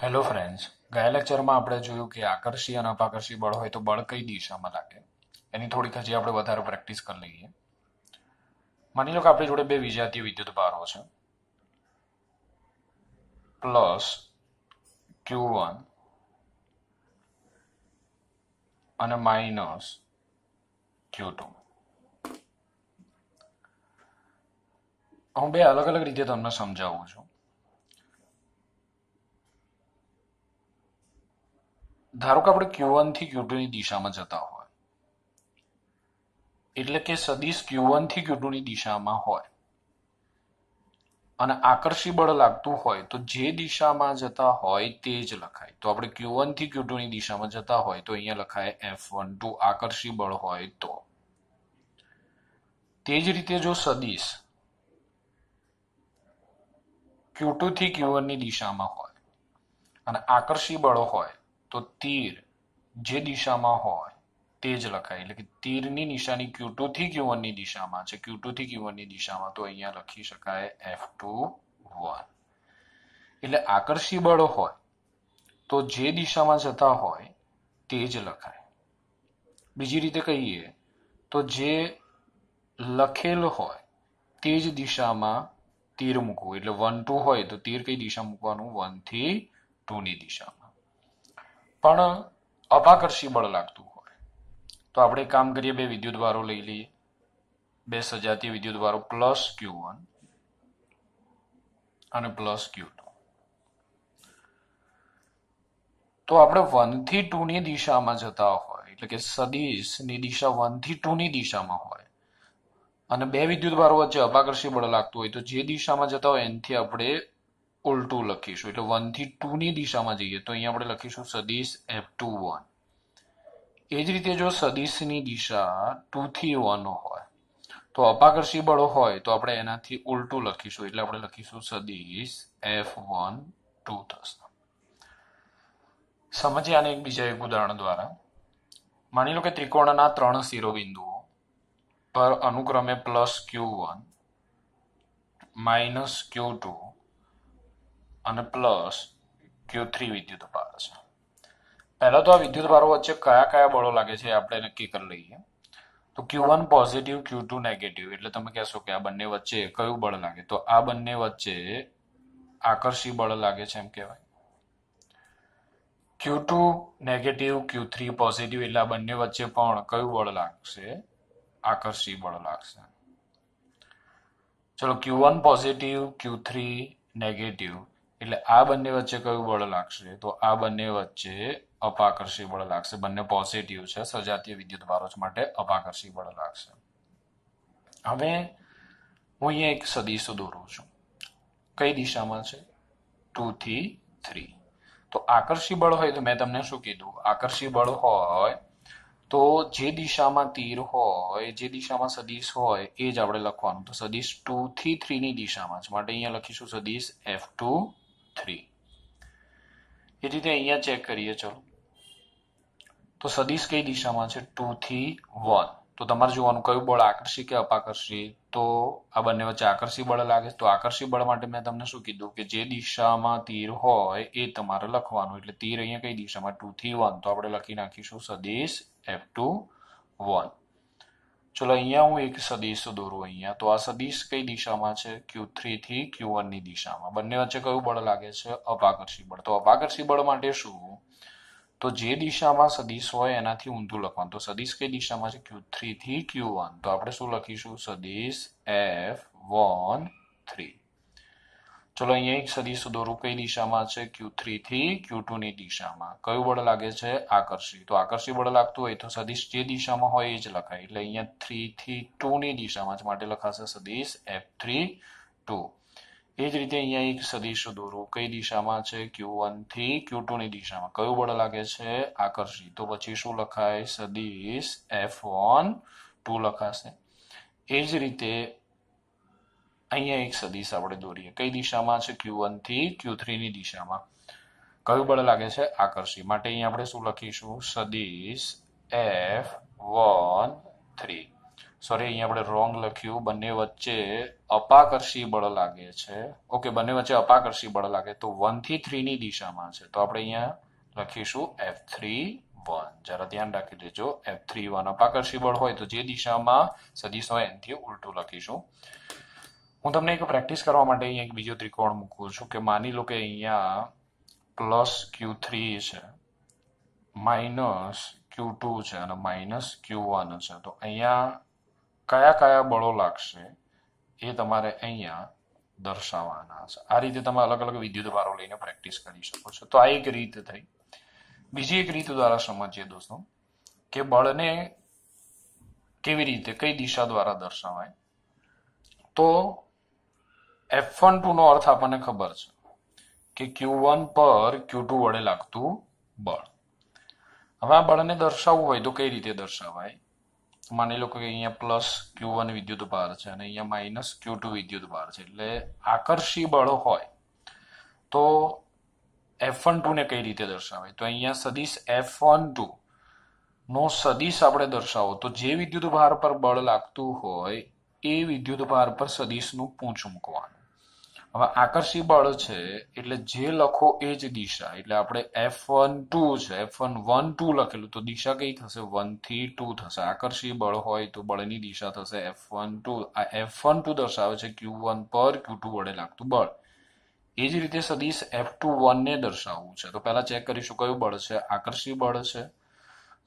hello friends ગયા લેક્ચરમાં આપણે જોયું કે આકર્ષી અને અપાકર્ષી બળ હોય તો બળ કઈ દિશામાં લાગે એની થોડીક હજી આપણે વધારે પ્રેક્ટિસ કરી લઈએ માની લો કે આપણી જોડે બે વિજાતીય વિદ્યુત ભારો છે પ્લસ ક્યુ વન અને માઇનસ ક્યુ ટુ હું બે અલગ અલગ રીતે તમને સમજાવું છું ધારો કે આપણે ક્યુ વનથી ક્યુ ટુની દિશામાં જતા હોય એટલે કે સદીશ ક્યુ થી ક્યુ ટુની દિશામાં હોય અને આકર્ષી બળ લાગતું હોય તો જે દિશામાં જતા હોય તે જ લખાય તો આપણે ક્યુ વનથી ક્યુ ટુની દિશામાં જતા હોય તો અહીંયા લખાય એફ વન ટુ આકર્ષી બળ હોય તો તે જ રીતે જો સદીશ ક્યુ ટુથી ક્યુ વનની દિશામાં હોય અને આકર્ષી બળ હોય તો તીર જે દિશામાં હોય તે જ લખાય એટલે કે તીરની નિશાની ક્યુ ટુ દિશામાં છે ક્યુ ટુ દિશામાં તો અહીંયા લખી શકાય એફ ટુ વન એટલે આકર્ષી બળ હોય તો જે દિશામાં જતા હોય તે જ લખાય બીજી રીતે કહીએ તો જે લખેલ હોય તે જ દિશામાં તીર મૂકવું એટલે વન ટુ હોય તો તીર કઈ દિશા મૂકવાનું વનથી ટુની દિશામાં પણ અપાકર્ષી બળ લાગતું હોય તો આપણે કામ કરીએ બે વિદ્યુત વિદ્યુતવારો લઈ લઈએ બે સજાતીય વિદ્યુત વિદ્યુતવારો પ્લસ ક્યુ વન અને પ્લસ ક્યુ ટુ તો આપણે વન વનથી ટુની દિશામાં જતા હોય એટલે કે સદીશની દિશા વનથી ટુની દિશામાં હોય અને બે વિદ્યુતભારો વચ્ચે અપાકર્ષી બળ લાગતું હોય તો જે દિશામાં જતા હોય એનથી આપણે ઉલટું લખીશું એટલે વનથી ટુની દિશામાં જઈએ તો અહીંયા આપણે લખીશું સદીશ એફ ટુ વન એ જ રીતે જો સદીશની દિશા ટુથી વન હોય તો અપાકર્ષી બળો હોય તો આપણે એનાથી ઉલટું લખીશું એટલે આપણે લખીશું સદીશ એફ વન ટુ થશે સમજીએ આને એક બીજા એક ઉદાહરણ દ્વારા માની લો કે ત્રિકોણના ત્રણ શિરોબિંદુઓ પર અનુક્રમે plus Q one minus Q two અને પ્લસ ક્યુ થ્રી વિદ્યુત વિદ્યુતભાર છે પહેલાં તો આ વિદ્યુત ભારો વચ્ચે કયા કયા બળો લાગે છે આપણે નક્કી કરી લઈએ તો Q one positive Q two negative એટલે તમે કહેશો કે આ બંને વચ્ચે કયું બળ લાગે તો આ બંને વચ્ચે આકર્ષી બળ લાગે છે એમ કહેવાય Q two negative Q three positive એટલે આ બંને વચ્ચે પણ કયું બળ લાગશે આકર્ષી બળ લાગશે ચલો Q one positive Q three negative એટલે આ બંને વચ્ચે કયું બળ લાગશે તો આ બંને વચ્ચે અપાકર્ષી બળ લાગશે બંને પોઝિટિવ છે સજાતીય વિદ્યુત ભારોચ માટે અપાકર્ષી બળ લાગશે હવે હું અહીંયા એક સદીશો દોરું છું કઈ દિશામાં છે ટુ થી થ્રી તો આકર્ષી બળ હોય તો મેં તમને શું કીધું આકર્ષી બળ હોય તો જે દિશામાં તીર હોય જે દિશામાં સદીશ હોય એ જ આપણે લખવાનું તો સદીશ ટુ થી થ્રીની દિશામાં છે માટે અહીંયા લખીશું સદીશ એફ ટુ થ્રી એ રીતે અહીંયા ચેક કરીએ ચલો તો સદીશ કઈ દિશામાં છે ટુ થી વન તો તમારે જોવાનું કયું બળ આકર્ષી કે અપાકર્ષી તો આ બંને વચ્ચે આકર્ષી બળ લાગે તો આકર્ષી બળ માટે મેં તમને શું કીધું કે જે દિશામાં તીર હોય એ તમારે લખવાનું એટલે તીર અહીંયા કઈ દિશામાં ટુ થી વન તો આપણે લખી નાખીશું સદીશ એફ ટુ વન ચલો અહીંયા હું એક સદીશ દોરું અહીંયા તો આ સદીશ કઈ દિશામાં છે ક્યુ થ્રી થી ક્યુ વન ની દિશામાં બંને વચ્ચે કયું બળ લાગે છે અપાકર્ષી બળ તો અપાકર્ષી બળ માટે શું તો જે દિશામાં સદીશ હોય એનાથી ઊંધું લખવાનું તો સદીશ કઈ દિશામાં છે ક્યુ થ્રી થી ક્યુ વન તો આપણે શું લખીશું સદીશ એફ વન થ્રી ચલો અહીંયા એક સદિશ દોરો કઈ દિશામાં છે ક્યુ થ્રીથી ક્યુ ટુની દિશામાં કયું બળ લાગે છે આકર્ષી તો આકર્ષી બળ લાગતું હોય તો સદીશ જે દિશામાં હોય એ જ લખાય એટલે અહીંયા થ્રીથી ટુની દિશામાં જ માટે લખાશે સદીશ એફ થ્રી ટુ એ જ રીતે અહીંયા એક સદિશ દોરો કઈ દિશામાં છે ક્યુ વનથી ક્યુ ટુની દિશામાં કયું બળ લાગે છે આકર્ષી તો પછી શું લખાય સદીશ એફ વન ટુ લખાશે એ જ રીતે અહીંયા એક સદિશ આપણે દોરીએ કઈ દિશામાં છે ક્યુ વનથી ક્યુ થ્રીની દિશામાં કયું બળ લાગે છે આકર્ષી માટે અહીંયા આપણે શું લખીશું સદીશ એફ વન થ્રી સોરી અહીંયા આપણે રોંગ લખ્યું બંને વચ્ચે અપાકર્ષી બળ લાગે છે ઓકે બંને વચ્ચે અપાકર્ષી બળ લાગે તો વનથી થ્રીની દિશામાં છે તો આપણે અહીંયા લખીશું એફ થ્રી વન જરા ધ્યાન રાખી દેજો એફ થ્રી વન અપાકર્ષી બળ હોય તો જે દિશામાં સદીશ હોય એનાથી ઉલટું લખીશું હું તમને એક પ્રેક્ટિસ કરવા માટે અહીંયા એક બીજો ત્રિકોણ મૂકું છું કે માની લો કે અહીંયા પ્લસ ક્યુ થ્રી છે માઇનસ ક્યુ ટુ છે અને માઇનસ ક્યુ વન છે તો અહીંયા કયા કયા બળો લાગશે એ તમારે અહીંયા દર્શાવવાના છે આ રીતે તમે અલગ અલગ વિદ્યુતભારો લઈને પ્રેક્ટિસ કરી શકો છો તો આ એક રીત થઈ બીજી એક રીત દ્વારા સમજીએ દોસ્તો કે બળને કેવી રીતે કઈ દિશા દ્વારા દર્શાવાય તો એફ વન ટુનો અર્થ આપણને ખબર છે કે ક્યુ વન પર ક્યુ ટુ વડે લાગતું બળ હવે આ બળને દર્શાવવું હોય તો કઈ રીતે દર્શાવાય માની લો કે અહીંયા પ્લસ ક્યુ વન વિદ્યુત ભાર છે અને અહીંયા માઇનસ ક્યુ ટુ વિદ્યુત ભાર છે એટલે આકર્ષી બળ હોય તો એફ વન ટુને કઈ રીતે દર્શાવાય તો અહીંયા સદીશ એફ વન ટુ નો સદીશ આપણે દર્શાવો તો જે વિદ્યુત ભાર પર બળ લાગતું હોય એ વિદ્યુત ભાર પર સદીશનું પૂંછ મૂકવાનું હવે આકર્ષી બળ છે એટલે જે લખો એ જ દિશા એટલે આપણે એફ વન ટુ છે એફ વન વન ટુ લખેલું તો દિશા કઈ થશે વન થી ટુ થશે આકર્ષી બળ હોય તો બળની દિશા થશે એફ વન ટુ આ એફ વન ટુ દર્શાવે છે ક્યુ વન પર ક્યુ ટુ વડે લાગતું બળ એ જ રીતે સદીશ એફ ટુ વનને દર્શાવવું છે તો પહેલા ચેક કરીશું કયું બળ છે આકર્ષી બળ છે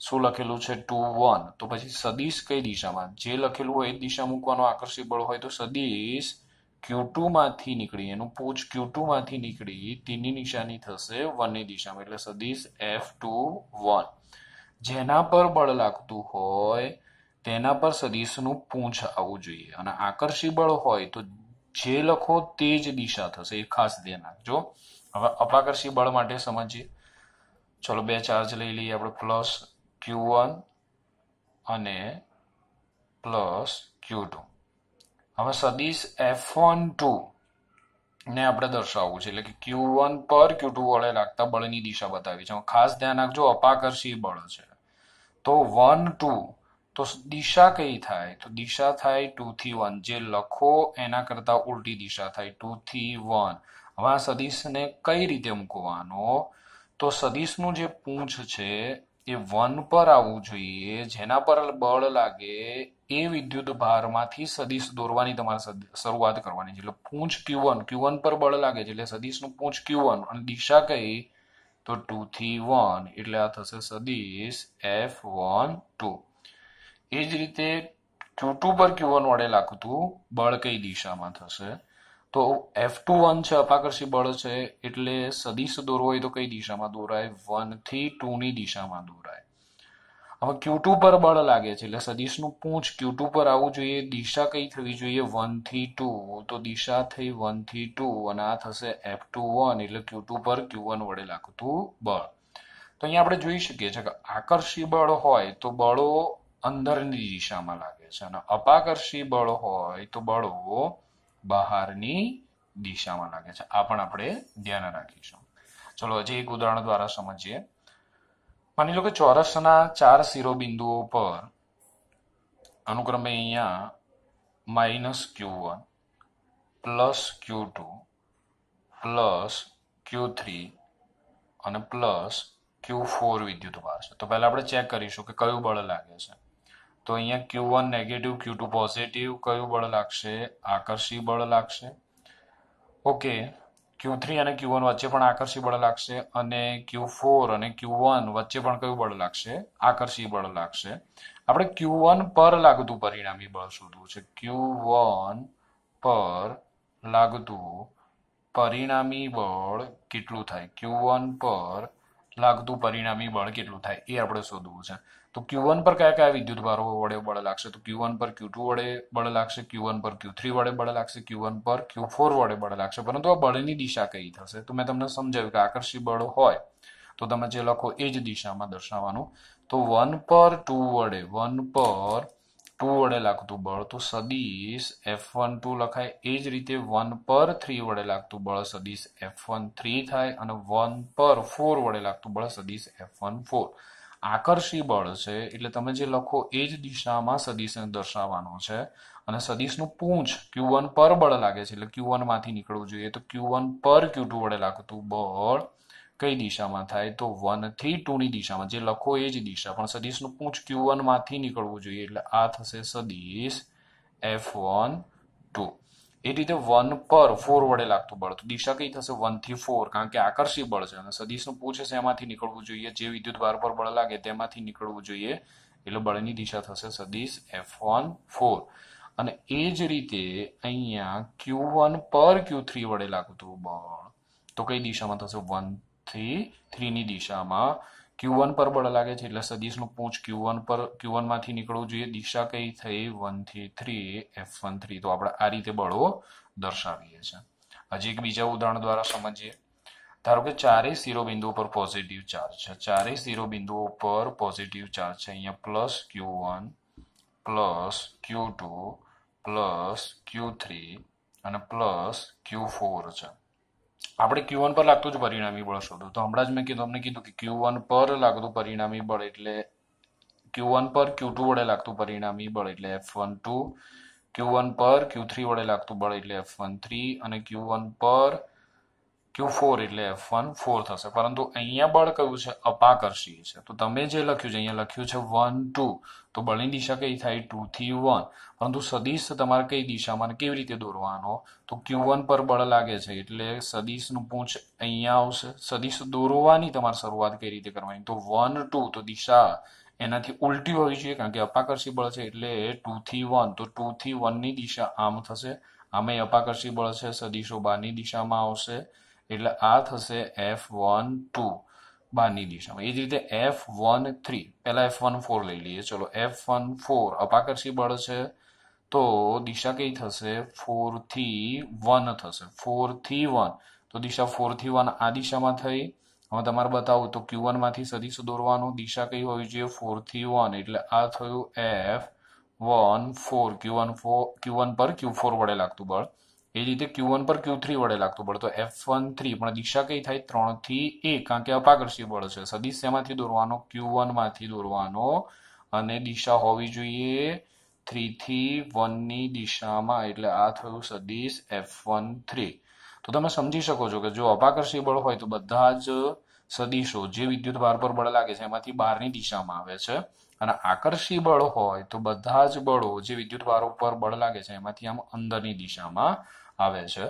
શું લખેલું છે ટુ વન તો પછી સદીશ કઈ દિશામાં જે લખેલું હોય એ દિશા મૂકવાનો આકર્ષી બળ હોય તો સદીશ ક્યુ ટુમાંથી નીકળી એનું પૂછ ક્યુ ટુમાંથી નીકળી તેની નિશાની થશે વનની દિશામાં એટલે સદીશ એફ ટુ વન જેના પર બળ લાગતું હોય તેના પર સદીશનું પૂંછ આવવું જોઈએ અને આકર્ષી બળ હોય તો જે લખો તે જ દિશા થશે એ ખાસ ધ્યાન રાખજો હવે અપાકર્ષી બળ માટે સમજીએ ચલો બે ચાર્જ લઈ લઈએ આપણે પ્લસ ક્યુ વન અને પ્લસ ક્યુ ટુ હવે સદીશ એફ વન ટુ ને આપણે દર્શાવવું છે એટલે કે ક્યુ વન પર ક્યુ ટુ વડે લાગતા બળની દિશા બતાવી છે ખાસ ધ્યાન રાખજો અપાકર્ષી બળ છે તો વન ટુ તો દિશા કઈ થાય તો દિશા થાય ટુ થી વન જે લખો એના કરતા ઉલટી દિશા થાય ટુ થી વન હવે આ સદીશને કઈ રીતે મૂકવાનો તો સદીશનું જે પૂંછ છે એ વન પર આવવું જોઈએ જેના પર બળ લાગે એ વિદ્યુત ભારમાંથી સદિશ દોરવાની તમારે શરૂઆત કરવાની છે એટલે પૂંછ ક્યુ વન ક્યુ વન પર બળ લાગે છે એટલે સદીશનું પૂંછ ક્યુ વન અને દિશા કઈ તો ટુ થી વન એટલે આ થશે સદીશ એફ વન ટુ એ જ રીતે ક્યુ ટુ પર ક્યુ વન વડે લાગતું બળ કઈ દિશામાં થશે તો એફ ટુ વન છે અપાકર્ષી બળ છે એટલે સદીશ દોરવો હોય તો કઈ દિશામાં દોરાય વન થી ટુ ની દિશામાં દોરાય હવે ક્યુટુ પર બળ લાગે છે એટલે સદીશનું પૂંછ ક્યુ પર આવવું જોઈએ દિશા કઈ થવી જોઈએ વન થી ટુ તો દિશા થઈ વન થી ટુ અને આ થશે એફ ટુ વન એટલે ક્યુટુ પર ક્યુ વન વડે લાગતું બળ તો અહીંયા આપણે જોઈ શકીએ છીએ કે આકર્ષી બળ હોય તો બળો અંદરની દિશામાં લાગે છે અને અપાકર્ષી બળ હોય તો બળો બહારની દિશામાં લાગે છે આ પણ આપણે ધ્યાન રાખીશું ચલો હજી એક ઉદાહરણ દ્વારા સમજીએ માની લો કે ચોરસના ચાર શિરોબિંદુઓ પર અનુક્રમે અહીંયા minus Q one plus Q two plus Q three અને પ્લસ ક્યુ ફોર વિદ્યુતભાર છે તો પહેલાં આપણે ચેક કરીશું કે કયું બળ લાગે છે તો અહીંયા Q one negative Q two positive કયું બળ લાગશે આકર્ષી બળ લાગશે ઓકે ક્યુ થ્રી અને ક્યુ વન વચ્ચે પણ આકર્ષી બળ લાગશે અને ક્યુ ફોર અને ક્યુ વન વચ્ચે પણ કયું બળ લાગશે આકર્ષી બળ લાગશે આપણે ક્યુ વન પર લાગતું પરિણામી બળ શોધવું છે ક્યુ વન પર લાગતું પરિણામી બળ કેટલું થાય ક્યુ વન પર લાગતું પરિણામી બળ કેટલું થાય એ આપણે શોધવું છે તો ક્યુ વન પર કયા કયા વિદ્યુત ભારો વડે બળ લાગશે તો ક્યુ વન પર ક્યુ ટુ વડે બળ લાગશે ક્યુ વન પર ક્યુ થ્રી વડે બળ લાગશે ક્યુ વન પર ક્યુ ફોર વડે બળ લાગશે પરંતુ આ બળની દિશા કઈ થશે તો મેં તમને સમજાવ્યું કે આકર્ષી બળ હોય તો તમે જે લખો એ જ દિશામાં દર્શાવવાનું તો વન પર ટુ વડે વન પર ટુ વડે લાગતું બળ તો સદીશ એફ વન ટુ લખાય એ જ રીતે વન પર થ્રી વડે લાગતું બળ સદીશ એફ વન થ્રી થાય અને વન પર ફોર વડે લાગતું બળ સદીશ એફ વન ફોર આકર્ષી બળ છે એટલે તમે જે લખો એ જ દિશામાં સદીશને દર્શાવવાનો છે અને સદીશનું પૂંછ ક્યુ વન પર બળ લાગે છે એટલે ક્યુ વનમાંથી નીકળવું જોઈએ તો ક્યુ વન પર ક્યુ ટુ વડે લાગતું બળ કઈ દિશામાં થાય તો વન થી ટુની દિશામાં જે લખો એ જ દિશા પણ સદીશનું પૂંછ ક્યુ વનમાંથી નીકળવું જોઈએ એટલે આ થશે સદીશ એફ વન ટુ એ રીતે વન પર ફોર વડે લાગતું બળ તો દિશા કઈ થશે વન થી ફોર કારણ કે આકર્ષી બળ છે અને સદીશનું પૂછે છે એમાંથી નીકળવું જોઈએ જે વિદ્યુત ભાર પર બળ લાગે તેમાંથી નીકળવું જોઈએ એટલે બળની દિશા થશે સદીશ એફ વન ફોર અને એ જ રીતે અહીંયા ક્યુ વન પર ક્યુ થ્રી વડે લાગતું બળ તો કઈ દિશામાં થશે વન થી થ્રીની દિશામાં ક્યુ વન પર બળ લાગે છે એટલે સદીશનું પૂંછ ક્યુ વન પર ક્યુ વનમાંથી નીકળવું જોઈએ દિશા કઈ થઈ વનથી થ્રી એફ વન થ્રી તો આપણે આ રીતે બળો દર્શાવીએ છીએ હજી એક બીજા ઉદાહરણ દ્વારા સમજીએ ધારો કે ચારેય શિરોબિંદુઓ પર પોઝિટિવ ચાર્જ છે ચારેય શિરોબિંદુઓ પર પોઝિટિવ ચાર્જ છે અહીંયા plus Q one plus Q two plus Q three અને પ્લસ ક્યુ ફોર છે આપણે ક્યુ વન પર લાગતું જ પરિણામી બળ શોધો તો હમણાં જ મેં કીધું તમને કીધું કે ક્યુ વન પર લાગતું પરિણામી બળ એટલે ક્યુ વન પર ક્યુ ટુ વડે લાગતું પરિણામી બળ એટલે F one two Q one પર ક્યુ થ્રી વડે લાગતું બળ એટલે એફ વન થ્રી અને ક્યુ વન પર ક્યુ ફોર એટલે એફ વન ફોર થશે પરંતુ અહીંયા બળ કયું છે અપાકર્ષી છે તો તમે જે લખ્યું છે અહીંયા લખ્યું છે વન ટુ તો બળની દિશા કઈ થાય ટુ થી વન પરંતુ સદીશ તમારે કઈ દિશામાં કેવી રીતે દોરવાનો તો ક્યુ વન પર બળ લાગે છે એટલે સદીશનું પૂંછ અહીંયા આવશે સદીશ દોરવાની તમારે શરૂઆત કઈ રીતે કરવાની તો વન ટુ તો દિશા એનાથી ઉલટી હોવી જોઈએ કારણ કે અપાકર્ષી બળ છે એટલે ટુ થી વન તો ટુ થી વનની દિશા આમ થશે આમે અપાકર્ષી બળ છે સદીશો બારની દિશામાં આવશે એટલે આ થશે એફ વન ટુ બહારની દિશામાં એ જ રીતે એફ વન થ્રી પહેલાં એફ વન ફોર લઈ લઈએ ચલો એફ વન ફોર અપાકર્ષી બળ છે તો દિશા કઈ થશે ફોરથી વન થશે ફોરથી વન તો દિશા ફોરથી વન આ દિશામાં થઈ હવે તમારે બતાવું તો ક્યુ વનમાંથી સદીશ દોરવાનું દિશા કઈ હોવી જોઈએ ફોરથી વન એટલે આ થયું F one four Q one four Q one પર ક્યુ ફોર વડે લાગતું બળ એ રીતે ક્યુ વન પર ક્યુ થ્રી વડે લાગતું બળ એફ વન થ્રી પણ દિશા કઈ થાય ત્રણથી એક કારણ કે અપાકર્ષી બળ છે સદીશ શેમાંથી દોરવાનો ક્યુ વનમાંથી દોરવાનો અને દિશા હોવી જોઈએ થ્રીથી વનની દિશામાં એટલે આ થયું સદિશ એફ વન થ્રી તો તમે સમજી શકો છો કે જો અપાકર્ષી બળ હોય તો બધા જ સદિશો જે વિદ્યુત ભાર પર બળ લાગે છે એમાંથી બહારની દિશામાં આવે છે અને આકર્ષી બળ હોય તો બધા જ બળો જે વિદ્યુત ભાર ઉપર બળ લાગે છે એમાંથી આમ અંદરની દિશામાં આવે છે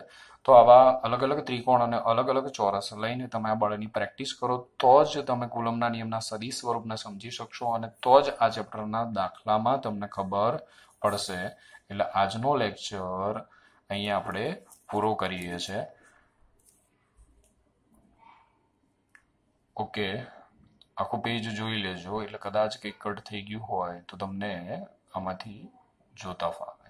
તો આવા અલગ અલગ ત્રિકોણ અને અલગ અલગ ચોરસ લઈને તમે આ બળની પ્રેક્ટિસ કરો તો જ તમે કુલમના નિયમના સદી સ્વરૂપને સમજી શકશો અને તો જ આ ચેપ્ટરના દાખલામાં તમને ખબર પડશે એટલે આજનો લેક્ચર અહીંયા આપણે પૂરો કરીએ છીએ ઓકે આખું પેજ જોઈ લેજો એટલે કદાચ કંઈક કટ થઈ ગયું હોય તો તમને આમાંથી જોતા ફાવે